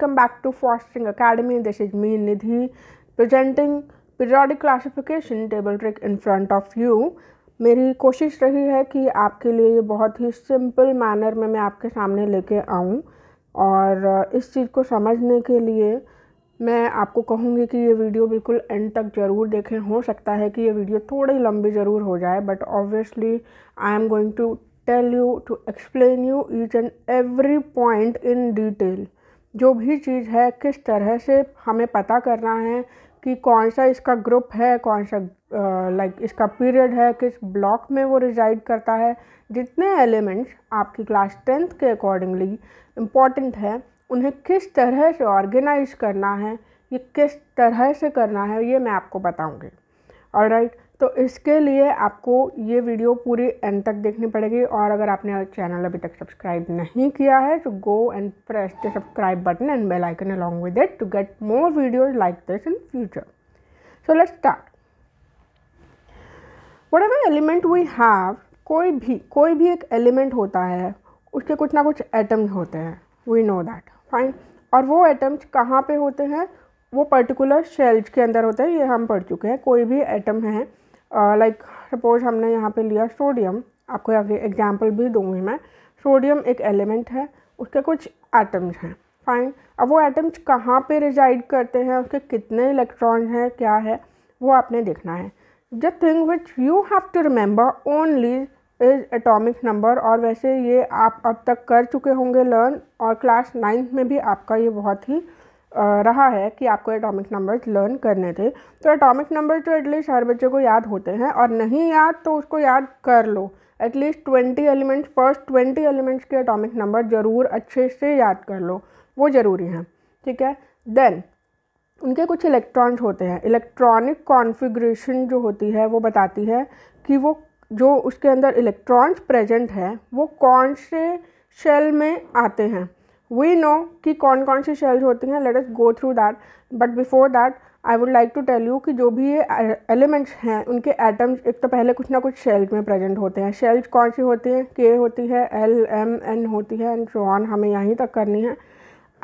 welcome back to Fostering Academy. This is me, Nidhi, presenting periodic classification table trick in front of you. मेरी कोशिश रही है कि आपके लिए ये बहुत ही सिंपल मैनर में मैं आपके सामने लेके आऊँ और इस चीज़ को समझने के लिए मैं आपको कहूँगी कि ये वीडियो बिल्कुल एंड तक ज़रूर देखें हो सकता है कि ये वीडियो थोड़ी लंबी ज़रूर हो जाए but obviously I am going to tell you to explain you each and every point in detail जो भी चीज़ है किस तरह से हमें पता करना है कि कौन सा इसका ग्रुप है कौन सा लाइक इसका पीरियड है किस ब्लॉक में वो रिजाइड करता है जितने एलिमेंट्स आपकी क्लास टेंथ के अकॉर्डिंगली इम्पॉर्टेंट हैं उन्हें किस तरह से ऑर्गेनाइज करना है ये किस तरह से करना है ये मैं आपको बताऊँगी और राइट तो इसके लिए आपको ये वीडियो पूरी एंड तक देखनी पड़ेगी और अगर आपने चैनल अभी तक सब्सक्राइब नहीं किया है तो go and press the subscribe button and bell icon along with it to get more videos like this in future so let's start whatever element we have कोई भी कोई भी एक एलिमेंट होता है उसके कुछ ना कुछ एटम्स होते हैं वी नो दैट फाइन और वो एटम्स कहाँ पे होते हैं वो पर्टिकुलर शेल्स के अंदर होते हैं ये हम पढ़ चुके हैं कोई भी एटम है लाइक सपोज हमने यहाँ पे लिया सोडियम आपको यहाँ एग्जाम्पल भी दूँगी मैं सोडियम एक एलिमेंट है उसके कुछ एटम्स हैं फाइन अब वो एटम्स कहाँ पे रिजाइड करते हैं उसके कितने इलेक्ट्रॉन हैं क्या है वो आपने देखना है the thing which you have to remember only is atomic number और वैसे ये आप अब तक कर चुके होंगे लर्न और क्लास नाइन्थ में भी आपका ये बहुत ही रहा है कि आपको एटॉमिक नंबर्स लर्न करने थे तो एटॉमिक नंबर तो एटलीस्ट हर बच्चे को याद होते हैं और नहीं याद तो उसको याद कर लो at least twenty elements first twenty elements के एटॉमिक नंबर ज़रूर अच्छे से याद कर लो वो ज़रूरी हैं ठीक है देन उनके कुछ इलेक्ट्रॉन्स होते हैं इलेक्ट्रॉनिक कॉन्फ़िगरेशन जो होती है वो बताती है कि वो जो उसके अंदर इलेक्ट्रॉन्स प्रेजेंट हैं वो कौन से शेल में आते हैं वी नो कि कौन कौन सी शेल्स होती हैं let us go through that but before that I would like to tell you कि जो भी ये एलिमेंट्स uh, हैं उनके एटम्स एक तो पहले कुछ ना कुछ शेल्स में प्रेजेंट होते हैं शेल्स कौन सी होती हैं के होती है एल एम एन होती है एंड ऑन हमें यहीं तक करनी है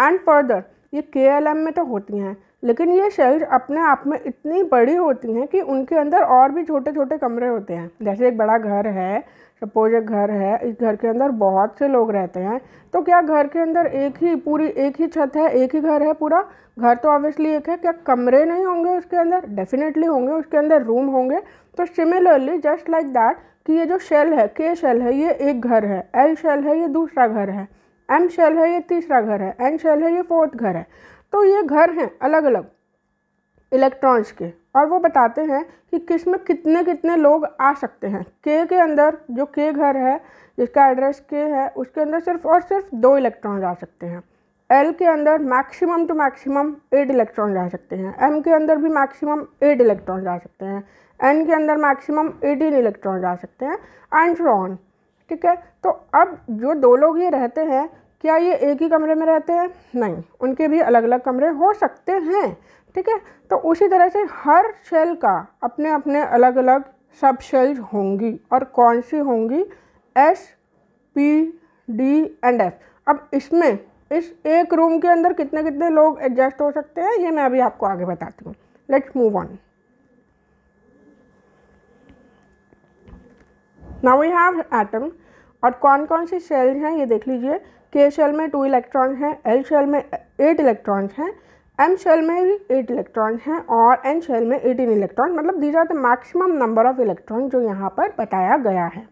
एंड फर्दर ये के एल एम में तो होती हैं लेकिन ये शेल्स अपने आप में इतनी बड़ी होती हैं कि उनके अंदर और भी छोटे छोटे कमरे होते हैं जैसे एक बड़ा घर है सपोज एक घर है इस घर के अंदर बहुत से लोग रहते हैं तो क्या घर के अंदर एक ही पूरी एक ही छत है एक ही घर है पूरा घर तो ऑब्वियसली एक है क्या कमरे नहीं होंगे उसके अंदर डेफिनेटली होंगे उसके अंदर रूम होंगे तो सिमिलरली जस्ट लाइक दैट कि ये जो शेल है के शेल है ये एक घर है एल शेल है ये दूसरा घर है एम शेल है ये तीसरा घर है एन शेल है ये फोर्थ घर है तो ये घर हैं अलग अलग इलेक्ट्रॉन्स के और वो बताते हैं कि किस में कितने कितने लोग आ सकते हैं के के अंदर जो के घर है जिसका एड्रेस के है उसके अंदर सिर्फ और सिर्फ दो इलेक्ट्रॉन जा सकते हैं एल के अंदर maximum two maximum eight electron जा सकते हैं एम के अंदर भी मैक्सिमम एट इलेक्ट्रॉन जा सकते हैं एन के अंदर मैक्सिमम एटीन इलेक्ट्रॉन जा सकते हैं एंड ठीक है तो अब जो दो लोग ये रहते हैं क्या ये एक ही कमरे में रहते हैं नहीं उनके भी अलग अलग कमरे हो सकते हैं ठीक है तो उसी तरह से हर शेल का अपने अपने अलग अलग सब शेल्स होंगी और कौन सी होंगी S P D and F अब इसमें इस एक रूम के अंदर कितने कितने लोग एडजस्ट हो सकते हैं ये मैं अभी आपको आगे बताती हूँ let's move on now we have atom और कौन कौन सी शेल हैं ये देख लीजिए के शेल में टू इलेक्ट्रॉन हैं एल शेल में एट इलेक्ट्रॉन्स हैं एम शेल में एट इलेक्ट्रॉन हैं और एन शेल में एटीन इलेक्ट्रॉन मतलब these are the maximum number of electron जो यहाँ पर बताया गया है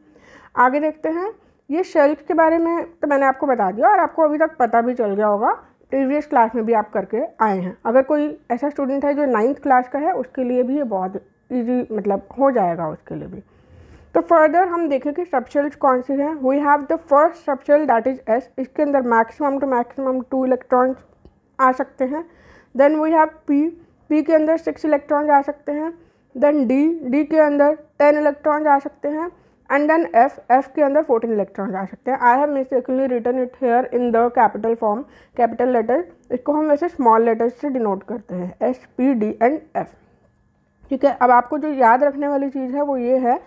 आगे देखते हैं ये शेल के बारे में तो मैंने आपको बता दिया और आपको अभी तक पता भी चल गया होगा प्रीवियस क्लास में भी आप करके आए हैं अगर कोई ऐसा स्टूडेंट है जो नाइन्थ क्लास का है उसके लिए भी ये बहुत ईजी मतलब हो जाएगा उसके लिए भी तो फर्दर हम देखें कि सबशेल्स कौन सी हैं we have the first subshell that is S इसके अंदर maximum two maximum two electrons आ सकते हैं then we have P P के अंदर सिक्स इलेक्ट्रॉन जा सकते हैं देन डी डी के अंदर टेन इलेक्ट्रॉन जा सकते हैं एंड देन एफ एफ के अंदर फोर्टीन इलेक्ट्रॉन जा सकते हैं I have mistakenly written it here in the capital form capital letter इसको हम वैसे स्मॉल लेटर्स से डिनोट करते हैं S P D and F ठीक है अब आपको जो याद रखने वाली चीज़ है वो ये है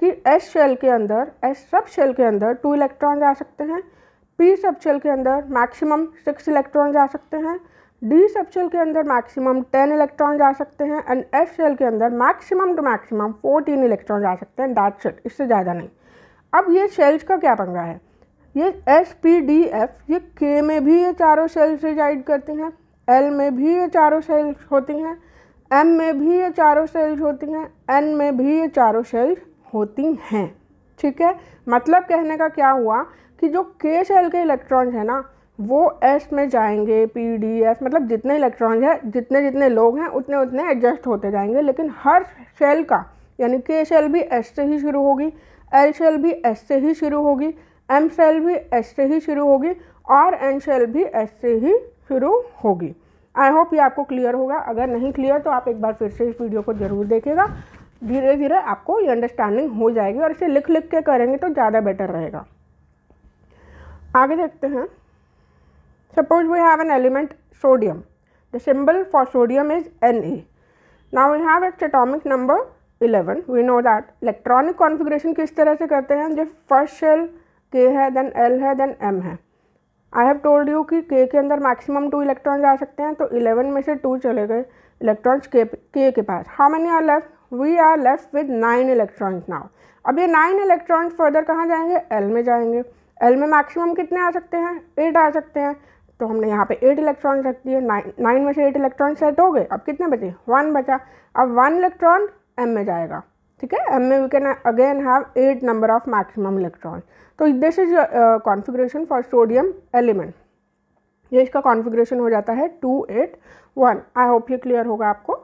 कि एस शेल के अंदर एस सब शेल के अंदर टू इलेक्ट्रॉन जा सकते हैं पी सब शेल के अंदर मैक्सिमम सिक्स इलेक्ट्रॉन जा सकते हैं डी सब शेल के अंदर मैक्सिमम 10 इलेक्ट्रॉन जा सकते हैं एंड एफ शेल के अंदर मैक्सिमम टू मैक्सिमम 14 इलेक्ट्रॉन जा सकते हैं डैट सेट इससे ज़्यादा नहीं अब ये शेल्स का क्या पंगा है ये एस पी डी एफ ये के में भी ये चारों सेल्स रिजाइड करती हैं एल में भी ये चारों सेल्स होती हैं एम में भी ये चारों सेल्स होती हैं एन में भी ये चारों सेल्स होती हैं ठीक है मतलब कहने का क्या हुआ कि जो के सेल के इलेक्ट्रॉन्स हैं ना वो एस में जाएंगे पी डी एफ मतलब जितने इलेक्ट्रॉन हैं जितने जितने लोग हैं उतने उतने एडजस्ट होते जाएंगे लेकिन हर शेल का यानी के शेल भी एस से ही शुरू होगी एल शेल भी एस से ही शुरू होगी एम शेल भी एस से ही शुरू होगी और एन शेल भी एस से ही शुरू होगी आई होप ये आपको क्लियर होगा अगर नहीं क्लियर तो आप एक बार फिर से इस वीडियो को ज़रूर देखेगा धीरे धीरे आपको ये अंडरस्टैंडिंग हो जाएगी और इसे लिख लिख के करेंगे तो ज़्यादा बेटर रहेगा आगे देखते हैं Suppose we have an element sodium. The symbol for sodium is Na. Now we have its atomic number 11. We know that electronic configuration किस तरह से करते हैं जब first shell K है then L है then M है आई हैव टोल्ड यू कि के के अंदर मैक्सिमम टू इलेक्ट्रॉन जा सकते हैं तो 11 में से टू चले गए इलेक्ट्रॉन्स के के के पास how many are left we are left with nine electrons now अब ये नाइन इलेक्ट्रॉन्स फर्दर कहाँ जाएंगे एल में जाएंगे एल में मैक्सिमम कितने आ सकते हैं एट आ सकते हैं तो हमने यहाँ पे एट इलेक्ट्रॉन रख दिए नाइन नाइन में से एट इलेक्ट्रॉन सेट हो गए अब कितने बचे वन बचा अब वन इलेक्ट्रॉन एम में जाएगा ठीक है एम में we can again have eight number of maximum electron तो this is configuration for sodium element ये इसका कॉन्फिग्रेशन हो जाता है two eight one I hope ये क्लियर होगा आपको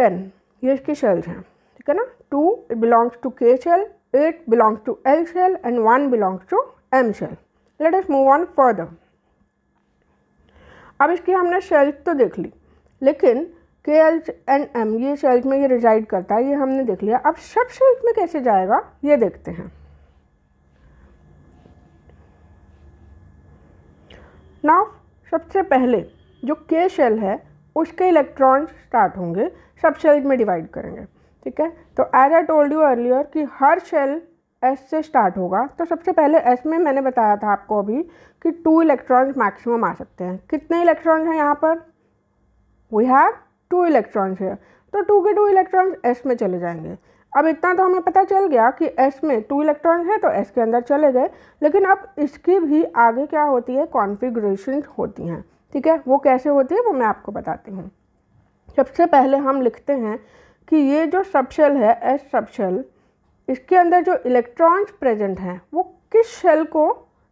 देन ये इसकी शेल्स हैं ठीक है ना two it belongs to K shell eight belongs to L shell and one belongs to M shell let us move on further अब इसकी हमने शेल्फ तो देख ली लेकिन के एल एंड एम ये शेल्फ में ये रिजाइड करता है ये हमने देख लिया अब सब शेल्फ में कैसे जाएगा ये देखते हैं नाउ सबसे पहले जो के शेल है उसके इलेक्ट्रॉन स्टार्ट होंगे सब शेल्फ में डिवाइड करेंगे ठीक है तो as I told you earlier कि हर शेल एस से स्टार्ट होगा तो सबसे पहले एस में मैंने बताया था आपको अभी कि टू इलेक्ट्रॉन्स मैक्सिमम आ सकते हैं कितने इलेक्ट्रॉन्स हैं यहाँ पर वी हैव टू इलेक्ट्रॉन्स है तो टू के टू इलेक्ट्रॉन्स एस में चले जाएंगे अब इतना तो हमें पता चल गया कि एस में टू इलेक्ट्रॉन है तो एस के अंदर चले गए लेकिन अब इसकी भी आगे क्या होती है कॉन्फिग्रेशन होती हैं ठीक है वो कैसे होती है वो मैं आपको बताती हूँ सबसे पहले हम लिखते हैं कि ये जो सबशेल है एस सबशेल इसके अंदर जो इलेक्ट्रॉन्स प्रेजेंट हैं वो किस शेल को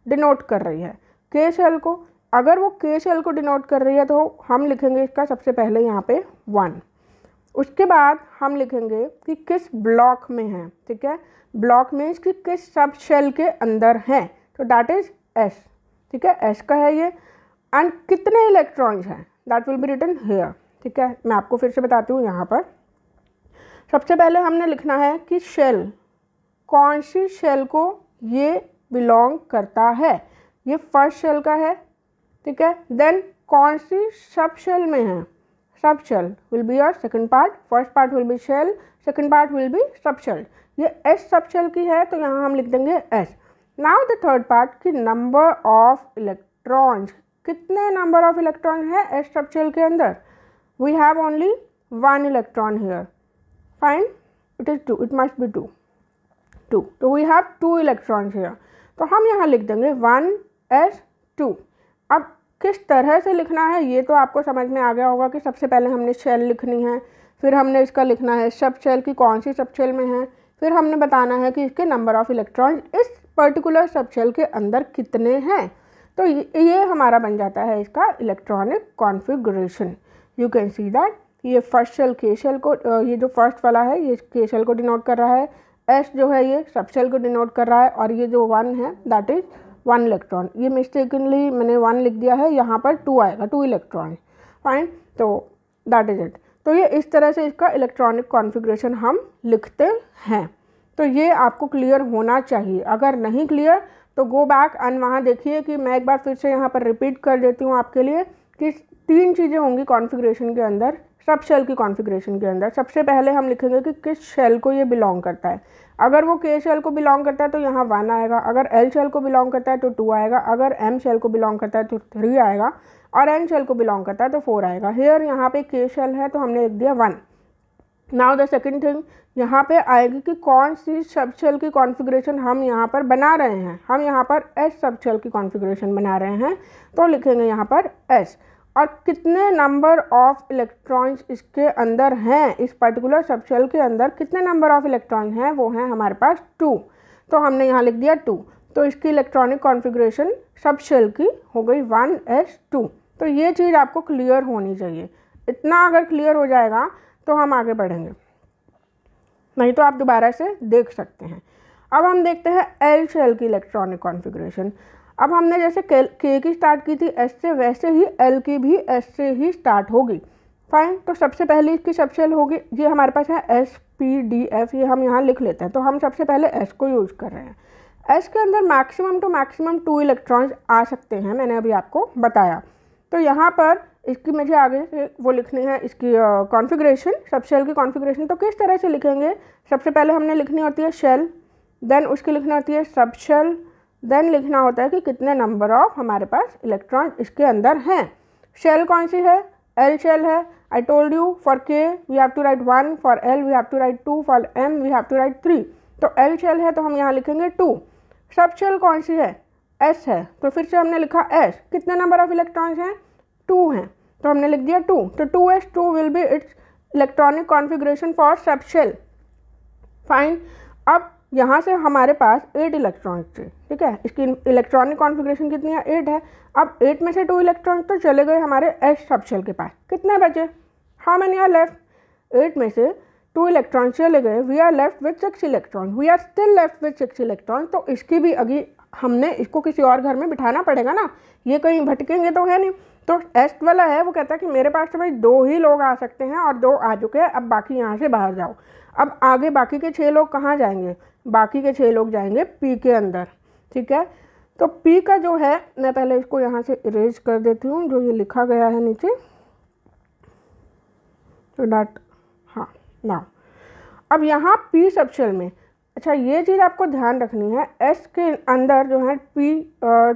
डिनोट कर रही है के शेल को अगर वो के शेल को डिनोट कर रही है तो हम लिखेंगे इसका सबसे पहले यहाँ पे वन उसके बाद हम लिखेंगे कि किस ब्लॉक में है ठीक है ब्लॉक मीन्स कि किस सब शेल के अंदर हैं तो डैट इज़ एस ठीक है एस का है ये एंड कितने इलेक्ट्रॉन्स हैं that will be written here ठीक है मैं आपको फिर से बताती हूँ यहाँ पर सबसे पहले हमने लिखना है कि शेल कौन सी शेल को ये बिलोंग करता है ये फर्स्ट शेल का है ठीक है देन कौन सी सब शेल में है subshell will be your second part first part will be shell second part will be subshell ये एस सब शेल की है तो यहाँ हम लिख देंगे S now the third part कि नंबर ऑफ इलेक्ट्रॉन्स कितने नंबर ऑफ इलेक्ट्रॉन है एस सब शेल के अंदर we have only one electron here fine it is two it must be two two तो we have two electrons here तो हम यहाँ लिख देंगे वन एस टू अब किस तरह से लिखना है ये तो आपको समझ में आ गया होगा कि सबसे पहले हमने शेल लिखनी है फिर हमने इसका लिखना है सब शेल की कौन सी सब शेल में है फिर हमने बताना है कि इसके नंबर ऑफ़ इलेक्ट्रॉन इस पर्टिकुलर सब शेल के अंदर कितने हैं तो ये हमारा बन जाता है इसका electronic configuration you can see that ये फर्स्ट शेल के शेल को ये जो फर्स्ट वाला है ये के शेल को डिनोट कर रहा है एस जो है ये सबसेल को डिनोट कर रहा है और ये जो वन है दैट इज़ वन इलेक्ट्रॉन ये मिस्टेकनली मैंने वन लिख दिया है यहाँ पर टू आएगा टू इलेक्ट्रॉन फाइन तो दैट इज़ इट तो ये इस तरह से इसका इलेक्ट्रॉनिक कॉन्फ़िगरेशन हम लिखते हैं तो ये आपको क्लियर होना चाहिए अगर नहीं क्लियर तो गो बैक एंड वहाँ देखिए कि मैं एक बार फिर से यहाँ पर रिपीट कर देती हूँ आपके लिए कि तीन चीज़ें होंगी कॉन्फ़िगरेशन के अंदर सब शेल की कॉन्फ़िगरेशन के अंदर सबसे पहले हम लिखेंगे कि किस शेल को ये बिलोंग करता है अगर वो के शेल को बिलोंग करता है तो यहाँ वन आएगा अगर एल शेल को बिलोंग करता है तो टू आएगा अगर एम शेल को बिलोंग करता है तो थ्री आएगा और एन शेल को बिलोंग करता है तो फोर आएगा हेयर यहाँ पे के शेल है तो हमने एक दिया one now the second thing यहाँ पे आएगी कि कौन सी सब शेल की कॉन्फ़िगरेशन हम यहाँ पर बना रहे हैं हम यहाँ पर एस सब शेल की कॉन्फ़िगरेशन बना रहे हैं तो लिखेंगे यहाँ पर एस और कितने नंबर ऑफ इलेक्ट्रॉन्स इसके अंदर हैं इस पर्टिकुलर सबशेल के अंदर कितने नंबर ऑफ इलेक्ट्रॉन हैं वो हैं हमारे पास टू तो हमने यहाँ लिख दिया टू तो इसकी इलेक्ट्रॉनिक कॉन्फ़िगरेशन सबशेल की हो गई वन एस टू तो ये चीज़ आपको क्लियर होनी चाहिए इतना अगर क्लियर हो जाएगा तो हम आगे बढ़ेंगे नहीं तो आप दोबारा से देख सकते हैं अब हम देखते हैं एल शेल की इलेक्ट्रॉनिक कॉन्फ़िगरेशन अब हमने जैसे के, के की स्टार्ट की थी एस से वैसे ही एल की भी एस से ही स्टार्ट होगी फाइन तो सबसे पहले इसकी सबसेल होगी ये हमारे पास है एस पी डी एफ ये हम यहाँ लिख लेते हैं तो हम सबसे पहले एस को यूज़ कर रहे हैं एस के अंदर maximum two maximum two electrons आ सकते हैं मैंने अभी आपको बताया तो यहाँ पर इसकी मुझे आगे से वो लिखनी है इसकी कॉन्फ़िगरेशन सब शेल की कॉन्फ़िगरेशन तो किस तरह से लिखेंगे सबसे पहले हमने लिखनी होती है शेल देन उसकी लिखनी होती है सब शेल देन लिखना होता है कि कितने नंबर ऑफ हमारे पास इलेक्ट्रॉन इसके अंदर हैं शेल कौन सी है एल शेल है I told you for K we have to write one for L we have to write two for M we have to write three तो एल शेल है तो हम यहाँ लिखेंगे टू सब शेल कौन सी है एस है तो फिर से हमने लिखा एस कितने नंबर ऑफ इलेक्ट्रॉन्स हैं टू हैं तो हमने लिख दिया टू तो two S two will be its electronic configuration for subshell fine अब यहाँ से हमारे पास एट इलेक्ट्रॉनिक थे ठीक है इसकी इलेक्ट्रॉनिक कॉन्फ़िगरेशन कितनी है एट है अब एट में से टू इलेक्ट्रॉन तो चले गए हमारे एस सब के पास कितने बचे how many are left eight में से टू इलेक्ट्रॉन चले गए we are left with six electron we are still left with six electron तो इसकी भी अभी हमने इसको किसी और घर में बिठाना पड़ेगा ना ये कहीं भटकेंगे तो है नहीं तो एस्ट वाला है वो कहता है कि मेरे पास तो भाई दो ही लोग आ सकते हैं और दो आ चुके हैं अब बाकी यहाँ से बाहर जाओ अब आगे बाकी के छः लोग कहाँ जाएंगे बाकी के छः लोग जाएंगे पी के अंदर ठीक है तो पी का जो है मैं पहले इसको यहाँ से इरेज कर देती हूँ जो ये लिखा गया है नीचे तो डाट हाँ ना अब यहाँ पी सबशेल में अच्छा ये चीज़ आपको ध्यान रखनी है एस के अंदर जो है पी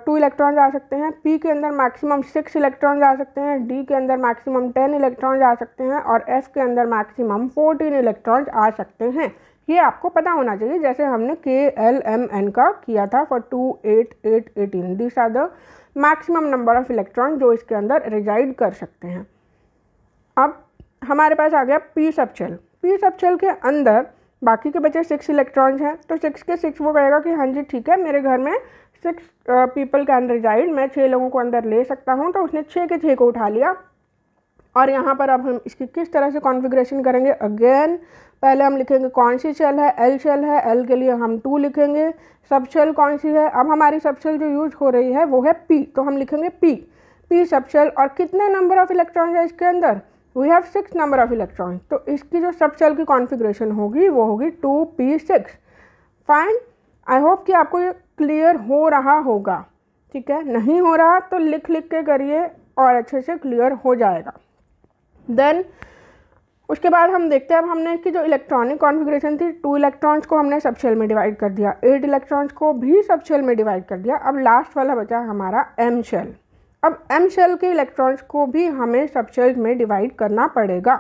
टू इलेक्ट्रॉन आ सकते हैं पी के अंदर मैक्सिमम सिक्स इलेक्ट्रॉन आ सकते हैं डी के अंदर मैक्सिमम टेन इलेक्ट्रॉन आ सकते हैं और एफ के अंदर मैक्सिमम फोर्टीन इलेक्ट्रॉन आ सकते हैं ये आपको पता होना चाहिए जैसे हमने के एल एम एन का किया था for two eight eight eighteen this are the maximum number of electron जो इसके अंदर रिजाइड कर सकते हैं अब हमारे पास आ गया पी सबचेल पी सबचेल के अंदर बाकी के बचे सिक्स इलेक्ट्रॉन्स हैं तो सिक्स के सिक्स वो कहेगा कि हाँ जी ठीक है मेरे घर में सिक्स पीपल कैन रिजाइड मैं छः लोगों को अंदर ले सकता हूँ तो उसने छः के छः को उठा लिया और यहाँ पर अब हम इसकी किस तरह से कॉन्फ़िगरेशन करेंगे अगेन पहले हम लिखेंगे कौन सी शेल है एल शेल है एल के लिए हम टू लिखेंगे सब शेल कौन सी है अब हमारी सब शेल जो यूज हो रही है वो है पी तो हम लिखेंगे पी पी सब शेल और कितने नंबर ऑफ़ इलेक्ट्रॉन है इसके अंदर we have six number of electron तो इसकी जो सब सेल की कॉन्फिग्रेशन होगी वो होगी two P six fine I hope कि आपको ये क्लियर हो रहा होगा ठीक है नहीं हो रहा तो लिख लिख के करिए और अच्छे से क्लियर हो जाएगा देन उसके बाद हम देखते हैं अब हमने इसकी जो इलेक्ट्रॉनिक कॉन्फ़िगरेशन थी टू इलेक्ट्रॉन्स को हमने सेल में डिवाइड कर दिया एट इलेक्ट्रॉन्स को भी सेल में डिवाइड कर दिया अब लास्ट वाला बचा हमारा एम शेल अब एम शेल के इलेक्ट्रॉन्स को भी हमें सबशेल्स में डिवाइड करना पड़ेगा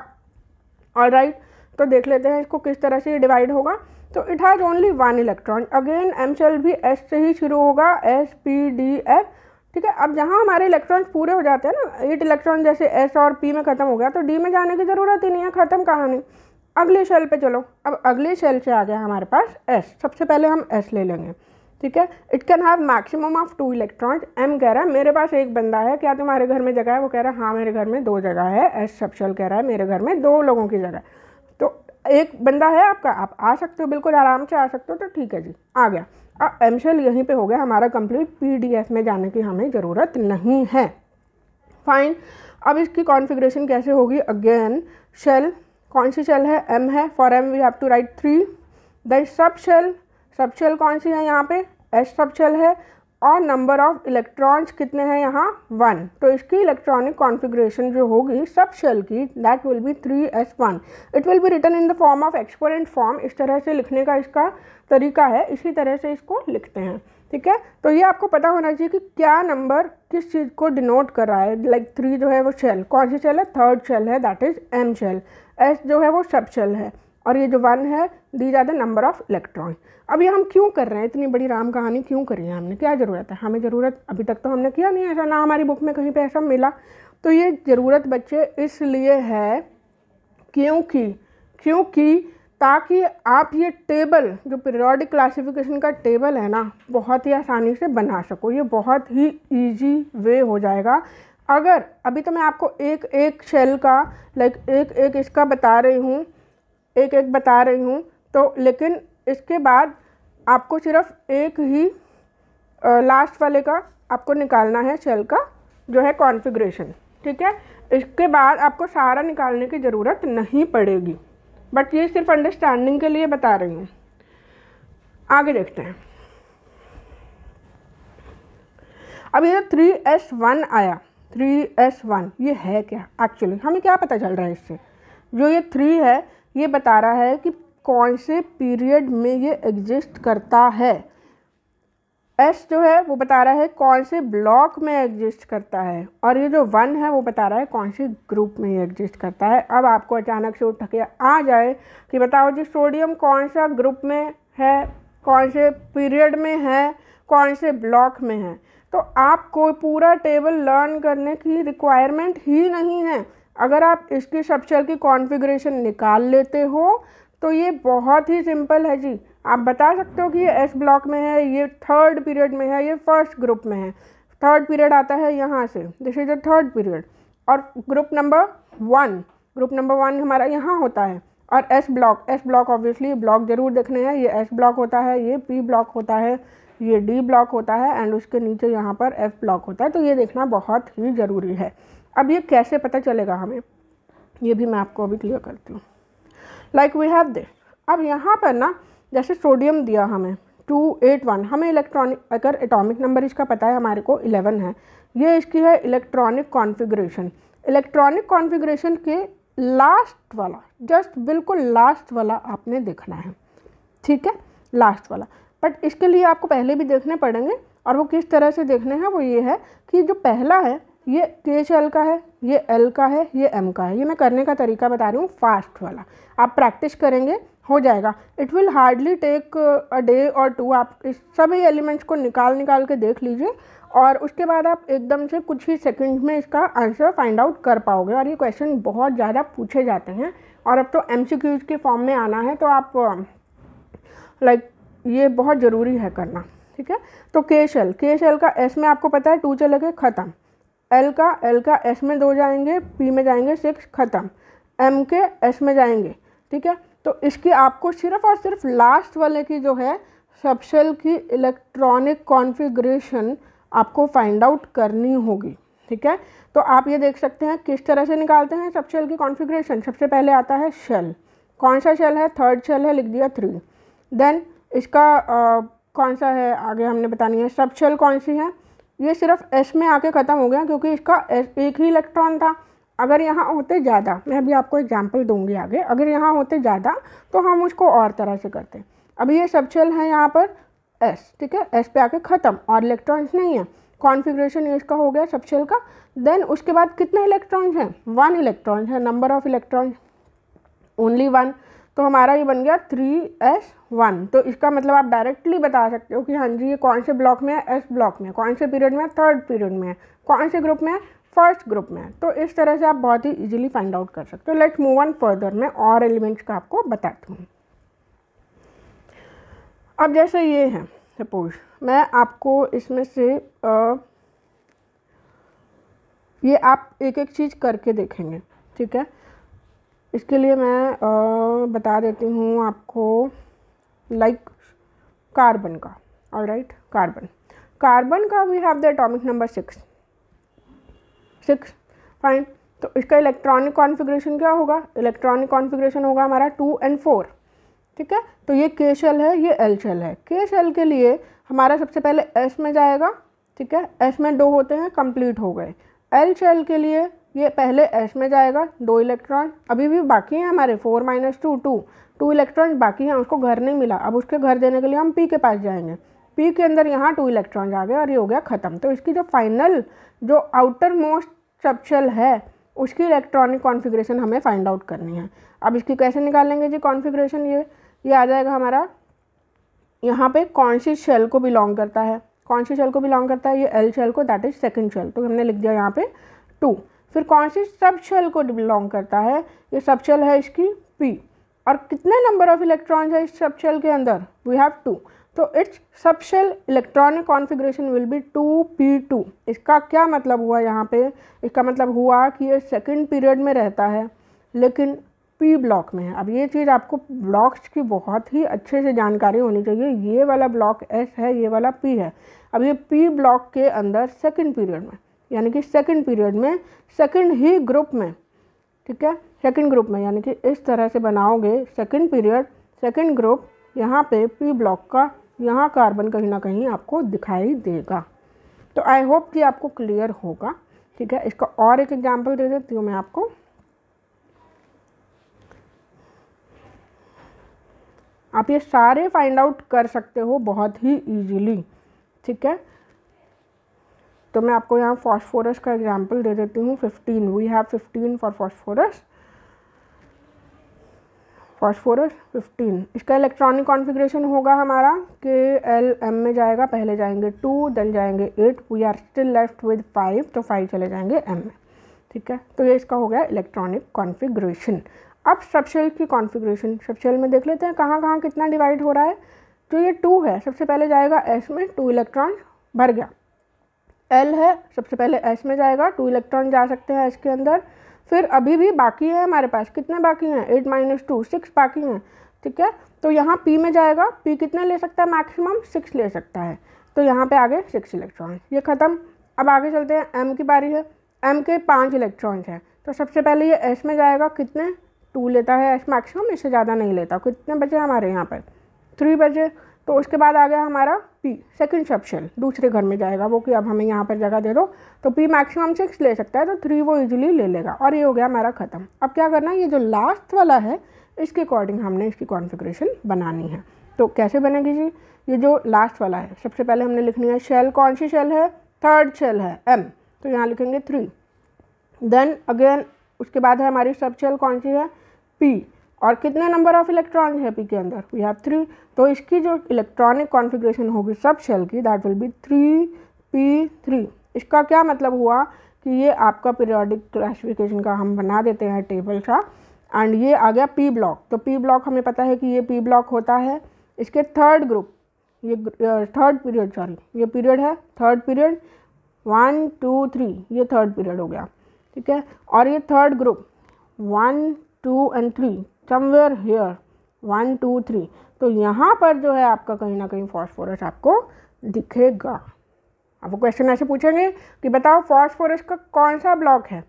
और राइट तो देख लेते हैं इसको किस तरह से डिवाइड होगा तो it has only one electron again M shell भी एस से ही शुरू होगा एस पी डी एफ ठीक है अब जहाँ हमारे इलेक्ट्रॉन्स पूरे हो जाते हैं ना एट इलेक्ट्रॉन जैसे एस और पी में ख़त्म हो गया तो डी में जाने की ज़रूरत ही नहीं है ख़त्म नहीं अगले शेल पे चलो अब अगले शेल से आ गया हमारे पास एस सबसे पहले हम एस ले लेंगे ठीक है it can have maximum of two electron M कह रहा है मेरे पास एक बंदा है क्या तुम्हारे घर में जगह है वो कह रहा है हाँ मेरे घर में दो जगह है एस सप्शल कह रहा है मेरे घर में दो लोगों की जगह तो एक बंदा है आपका आप आ सकते हो बिल्कुल आराम से आ सकते हो तो ठीक है जी आ गया अब एम शेल यहीं पर हो गया हमारा कंप्लीट पी में जाने की हमें ज़रूरत नहीं है फाइन अब इसकी कॉन्फ़िगरेशन कैसे होगी अगेन शेल कौन सी शेल है एम है for M we have to write three then subshell subshell कौन सी है यहाँ पे एस सबशेल है और नंबर ऑफ इलेक्ट्रॉन्स कितने हैं यहाँ वन तो इसकी इलेक्ट्रॉनिक कॉन्फ़िगरेशन जो होगी सब शेल की that will be three S one it will be written in the form of exponent form इस तरह से लिखने का इसका तरीका है इसी तरह से इसको लिखते हैं ठीक है तो ये आपको पता होना चाहिए कि क्या नंबर किस चीज़ को डिनोट कर रहा है लाइक like थ्री जो है वो शेल कौन सी शेल है थर्ड शेल है that is M shell S जो है वो सब शेल है और ये जो वन है these are the number of electron अब ये हम क्यों कर रहे हैं इतनी बड़ी राम कहानी क्यों करी है हमने क्या ज़रूरत है हमें ज़रूरत अभी तक तो हमने किया नहीं ऐसा ना हमारी बुक में कहीं पर ऐसा मिला तो ये ज़रूरत बच्चे इसलिए है क्योंकि क्योंकि ताकि आप ये टेबल जो पीरियडिक क्लासिफिकेशन का टेबल है ना बहुत ही आसानी से बना सको ये बहुत ही इजी वे हो जाएगा अगर अभी तो मैं आपको एक एक शेल का लाइक एक एक इसका बता रही हूँ एक एक बता रही हूँ तो लेकिन इसके बाद आपको सिर्फ एक ही लास्ट वाले का आपको निकालना है शेल का जो है कॉन्फ़िगरेशन ठीक है इसके बाद आपको सारा निकालने की ज़रूरत नहीं पड़ेगी बट ये सिर्फ अंडरस्टैंडिंग के लिए बता रही हूँ आगे देखते हैं अब ये थ्री एस वन आया थ्री एस वन ये है क्या एक्चुअली हमें क्या पता चल रहा है इससे जो ये थ्री है ये बता रहा है कि कौन से पीरियड में ये एग्जिस्ट करता है एस जो है वो बता रहा है कौन से ब्लॉक में एग्जिस्ट करता है और ये जो वन है वो बता रहा है कौन से ग्रुप में ये एग्जिस्ट करता है अब आपको अचानक से उठ के आ जाए कि बताओ जी सोडियम कौन सा ग्रुप में है कौन से पीरियड में है कौन से ब्लॉक में है तो आपको पूरा टेबल लर्न करने की रिक्वायरमेंट ही नहीं है अगर आप इसकी सबसेल की कॉन्फ़िगरेशन निकाल लेते हो तो ये बहुत ही सिंपल है जी आप बता सकते हो कि ये एस ब्लॉक में है ये थर्ड पीरियड में है ये फर्स्ट ग्रुप में है थर्ड पीरियड आता है यहाँ से this is the third period और group number one group number one हमारा यहाँ होता है और S block S block obviously block ज़रूर देखने हैं ये एस ब्लॉक होता है ये पी ब्लॉक होता है ये डी ब्लॉक होता है एंड उसके नीचे यहाँ पर एफ ब्लॉक होता है तो ये देखना बहुत ही ज़रूरी है अब ये कैसे पता चलेगा हमें ये भी मैं आपको अभी क्लियर करती हूँ लाइक वी हैव दिस अब यहाँ पर ना जैसे सोडियम दिया हमें टू एट वन हमें इलेक्ट्रॉनिक अगर एटॉमिक नंबर इसका पता है हमारे को इलेवन है ये इसकी है इलेक्ट्रॉनिक कॉन्फ़िगरेशन इलेक्ट्रॉनिक कॉन्फ़िगरेशन के लास्ट वाला जस्ट बिल्कुल लास्ट वाला आपने देखना है ठीक है लास्ट वाला बट इसके लिए आपको पहले भी देखने पड़ेंगे और वो किस तरह से देखने हैं वो ये है कि जो पहला है ये के एच एल का है ये एल का है ये एम का है ये मैं करने का तरीका बता रही हूँ फास्ट वाला आप प्रैक्टिस करेंगे हो जाएगा it will hardly take a day or two आप इस सभी एलिमेंट्स को निकाल निकाल के देख लीजिए और उसके बाद आप एकदम से कुछ ही सेकंड में इसका आंसर फाइंड आउट कर पाओगे और ये क्वेश्चन बहुत ज़्यादा पूछे जाते हैं और अब तो एम के फॉर्म में आना है तो आप लाइक ये बहुत ज़रूरी है करना ठीक है तो के शेल के शेल का एस में आपको पता है टू चले गए ख़त्म एल का एल का एस में दो जाएंगे पी में जाएंगे सिक्स ख़त्म एम के एस में जाएंगे ठीक है तो इसकी आपको सिर्फ और सिर्फ लास्ट वाले की जो है सबसेल की इलेक्ट्रॉनिक कॉन्फ़िगरेशन आपको फाइंड आउट करनी होगी ठीक है तो आप ये देख सकते हैं किस तरह से निकालते हैं सबसेल की कॉन्फ़िगरेशन सबसे पहले आता है शेल कौन सा शेल है थर्ड शेल है लिख दिया थ्री देन इसका आ, कौन सा है आगे हमने बतानी है सब शेल कौन सी है ये सिर्फ एस में आके ख़त्म हो गया क्योंकि इसका एक ही इलेक्ट्रॉन था अगर यहाँ होते ज़्यादा मैं अभी आपको एग्जाम्पल दूंगी आगे अगर यहाँ होते ज़्यादा तो हम उसको और तरह से करते अभी ये सब शेल है यहाँ पर एस ठीक है एस पे आके ख़त्म और इलेक्ट्रॉन्स नहीं है कॉन्फिग्रेशन इसका हो गया सब शेल का देन उसके बाद कितने इलेक्ट्रॉन्स हैं वन इलेक्ट्रॉन्स है number of electrons only one तो हमारा ये बन गया थ्री एस वन तो इसका मतलब आप डायरेक्टली बता सकते हो कि हाँ जी ये कौन से ब्लॉक में है एस ब्लॉक में कौन से पीरियड में थर्ड पीरियड में है कौन से ग्रुप में फर्स्ट ग्रुप में तो इस तरह से आप बहुत ही इजीली फाइंड आउट कर सकते हो लेट्स मूव ऑन फर्दर मैं और एलिमेंट्स का आपको बताती हूँ अब जैसे ये है सपोज मैं आपको इसमें से आ, ये आप एक एक चीज़ करके देखेंगे ठीक है इसके लिए मैं आ, बता देती हूँ आपको लाइक कार्बन का और राइट कार्बन कार्बन का we have the atomic number six six fine तो इसका इलेक्ट्रॉनिक कॉन्फ़िगरेशन क्या होगा इलेक्ट्रॉनिक कॉन्फ़िगरेशन होगा हमारा टू एंड फोर ठीक है तो ये के शेल है ये एल शेल है के शेल के लिए हमारा सबसे पहले एस में जाएगा ठीक है एस में दो होते हैं कंप्लीट हो गए एल शेल के लिए ये पहले एस में जाएगा दो इलेक्ट्रॉन अभी भी बाकी हैं हमारे four minus two two two electrons बाकी हैं उसको घर नहीं मिला अब उसके घर देने के लिए हम पी के पास जाएंगे पी के अंदर यहाँ टू इलेक्ट्रॉन्स आ गए और ये हो गया ख़त्म तो इसकी जो फाइनल जो आउटर मोस्ट सबशेल है उसकी इलेक्ट्रॉनिक कॉन्फ़िगरेशन हमें फाइंड आउट करनी है अब इसकी कैसे निकालेंगे जी कॉन्फ़िगरेशन ये ये आ जाएगा हमारा यहाँ पे कौन सी शेल को बिलोंग करता है कौन सी शेल को बिलोंग करता है ये एल शेल को दैट इज़ सेकंड शेल तो हमने लिख दिया यहाँ पे टू फिर कौन सी सब शेल को बिलोंग करता है ये सब शेल है इसकी पी और कितने नंबर ऑफ इलेक्ट्रॉन्स है इस सबशेल के अंदर वी हैव टू तो its subshell electronic configuration will be two P two इसका क्या मतलब हुआ यहाँ पे इसका मतलब हुआ कि ये सेकेंड पीरियड में रहता है लेकिन पी ब्लॉक में है अब ये चीज़ आपको ब्लॉक्स की बहुत ही अच्छे से जानकारी होनी चाहिए ये वाला ब्लॉक एस है ये वाला पी है अब ये पी ब्लॉक के अंदर सेकेंड पीरियड में यानी कि सेकेंड पीरियड में सेकेंड ही ग्रुप में ठीक है सेकंड ग्रुप में यानी कि इस तरह से बनाओगे सेकंड पीरियड सेकंड ग्रुप यहाँ पे पी ब्लॉक का यहाँ कार्बन कहीं ना कहीं आपको दिखाई देगा तो आई होप कि आपको क्लियर होगा ठीक है इसका और एक एग्जाम्पल दे देती हूँ मैं आपको आप ये सारे फाइंड आउट कर सकते हो बहुत ही ईजीली ठीक है तो मैं आपको यहाँ फॉस्फोरस का एग्जाम्पल दे देती हूँ fifteen we have fifteen for phosphorus phosphorus fifteen इसका इलेक्ट्रॉनिक कॉन्फ़िगरेशन होगा हमारा के एल एम में जाएगा पहले जाएंगे टू देन जाएंगे eight we are still left with five तो फाइव चले जाएंगे एम में ठीक है तो ये इसका हो गया इलेक्ट्रॉनिक कॉन्फ़िगरेशन अब सबसेल की कॉन्फ़िगरेशन सबसेल में देख लेते हैं कहाँ कहाँ कितना डिवाइड हो रहा है जो ये टू है सबसे पहले जाएगा एस में टू इलेक्ट्रॉन भर गया एल है सबसे पहले एस में जाएगा टू इलेक्ट्रॉन जा सकते हैं एस के अंदर फिर अभी भी बाकी है हमारे पास कितने बाकी हैं एट माइनस टू सिक्स बाकी हैं ठीक है तो यहाँ पी में जाएगा पी कितने ले सकता है मैक्सिमम सिक्स ले सकता है तो यहाँ पे आगे सिक्स इलेक्ट्रॉन ये ख़त्म अब आगे चलते हैं एम की बारी है एम के पाँच इलेक्ट्रॉन्स हैं तो सबसे पहले ये एस में जाएगा कितने टू लेता है एस मैक्सिमम इससे ज़्यादा नहीं लेता कितने बजे हमारे यहाँ पर थ्री बजे तो उसके बाद आ गया हमारा पी सेकंड सेप्शन दूसरे घर में जाएगा वो कि अब हमें यहाँ पर जगह दे दो तो पी मैक्सिमम सिक्स ले सकता है तो थ्री वो इजीली ले लेगा और ये हो गया हमारा ख़त्म अब क्या करना है ये जो लास्ट वाला है इसके अकॉर्डिंग हमने इसकी कॉन्फ़िगरेशन बनानी है तो कैसे बनेगी जी ये जो लास्ट वाला है सबसे पहले हमने लिखनी है शेल कौन सी शेल है थर्ड शेल है एम तो यहाँ लिखेंगे थ्री देन अगेन उसके बाद है हमारी सब शेल कौन सी है पी और कितने नंबर ऑफ इलेक्ट्रॉन है पी के अंदर वी हैव थ्री तो इसकी जो इलेक्ट्रॉनिक कॉन्फ़िगरेशन होगी सब शेल की that will be three P three इसका क्या मतलब हुआ कि ये आपका पीरियोडिक क्लासिफिकेशन का हम बना देते हैं टेबल का एंड ये आ गया पी ब्लॉक तो पी ब्लॉक हमें पता है कि ये पी ब्लॉक होता है इसके थर्ड ग्रुप ये थर्ड पीरियड सॉरी ये पीरियड है third period one two three ये थर्ड पीरियड हो गया ठीक है और ये third group one two and three somewhere here one two three तो यहाँ पर जो है आपका कहीं ना कहीं फॉस्फोरस आपको दिखेगा अब वो क्वेश्चन ऐसे पूछेंगे कि बताओ फॉस्फोरस का कौन सा ब्लॉक है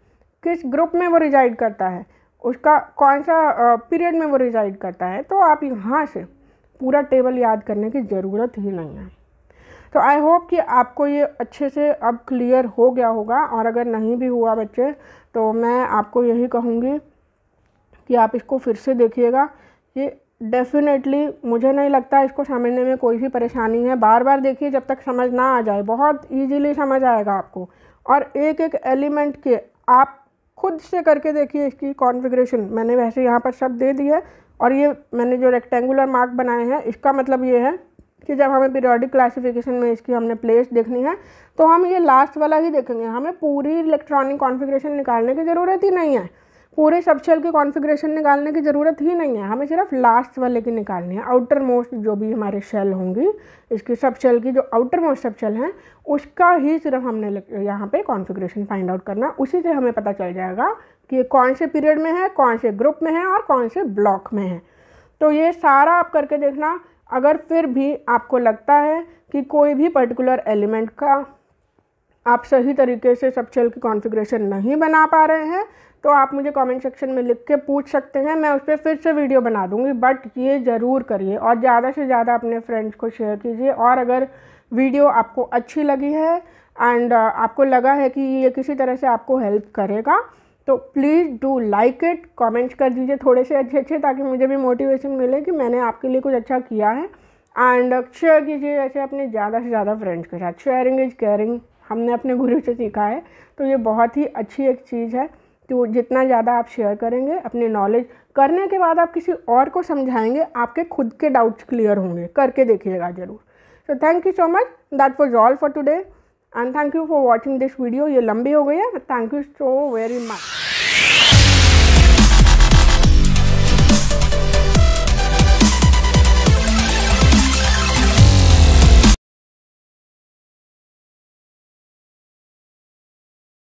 किस ग्रुप में वो रिजाइड करता है उसका कौन सा पीरियड में वो रिजाइड करता है तो आप यहाँ से पूरा टेबल याद करने की ज़रूरत ही नहीं है तो आई होप कि आपको ये अच्छे से अब क्लियर हो गया होगा और अगर नहीं भी हुआ बच्चे तो मैं आपको यही कहूँगी कि आप इसको फिर से देखिएगा ये डेफिनेटली मुझे नहीं लगता इसको समझने में कोई भी परेशानी है बार बार देखिए जब तक समझ ना आ जाए बहुत ईजीली समझ आएगा आपको और एक एक एलिमेंट के आप खुद से करके देखिए इसकी कॉन्फ़िगरेशन मैंने वैसे यहाँ पर सब दे दिया और ये मैंने जो रेक्टेंगुलर मार्क बनाए हैं इसका मतलब ये है कि जब हमें पीरियडिक क्लासिफिकेशन में इसकी हमने प्लेस देखनी है तो हम ये लास्ट वाला ही देखेंगे हमें पूरी इलेक्ट्रॉनिक कॉन्फ़िगरेशन निकालने की ज़रूरत ही नहीं है पूरे सबशेल की कॉन्फ़िगरेशन निकालने की ज़रूरत ही नहीं है हमें सिर्फ लास्ट वाले की निकालनी है आउटर मोस्ट जो भी हमारे शेल होंगी इसकी सबशेल की जो आउटर मोस्ट सबशेल हैं उसका ही सिर्फ हमने यहाँ पे कॉन्फ़िगरेशन फाइंड आउट करना उसी से हमें पता चल जाएगा कि ये कौन से पीरियड में है कौन से ग्रुप में है और कौन से ब्लॉक में है तो ये सारा आप करके देखना अगर फिर भी आपको लगता है कि कोई भी पर्टिकुलर एलिमेंट का आप सही तरीके से सबशेल की कॉन्फ़िगरेशन नहीं बना पा रहे हैं तो आप मुझे कमेंट सेक्शन में लिख के पूछ सकते हैं मैं उस पर फिर से वीडियो बना दूँगी बट ये ज़रूर करिए और ज़्यादा से ज़्यादा अपने फ्रेंड्स को शेयर कीजिए और अगर वीडियो आपको अच्छी लगी है एंड uh, आपको लगा है कि ये किसी तरह से आपको हेल्प करेगा तो please do like it comments कर दीजिए थोड़े से अच्छे अच्छे ताकि मुझे भी मोटिवेशन मिले कि मैंने आपके लिए कुछ अच्छा किया है एंड शेयर uh, कीजिए ऐसे अपने ज़्यादा से ज़्यादा फ्रेंड्स के साथ शेयरिंग इज़ केयरिंग हमने अपने गुरु से सीखा है तो ये बहुत ही अच्छी एक चीज़ है तो जितना ज़्यादा आप शेयर करेंगे अपने नॉलेज करने के बाद आप किसी और को समझाएंगे आपके खुद के डाउट्स क्लियर होंगे करके देखिएगा ज़रूर so thank you so much that was all for today and thank you for watching this video ये लंबी हो गई है thank you so very much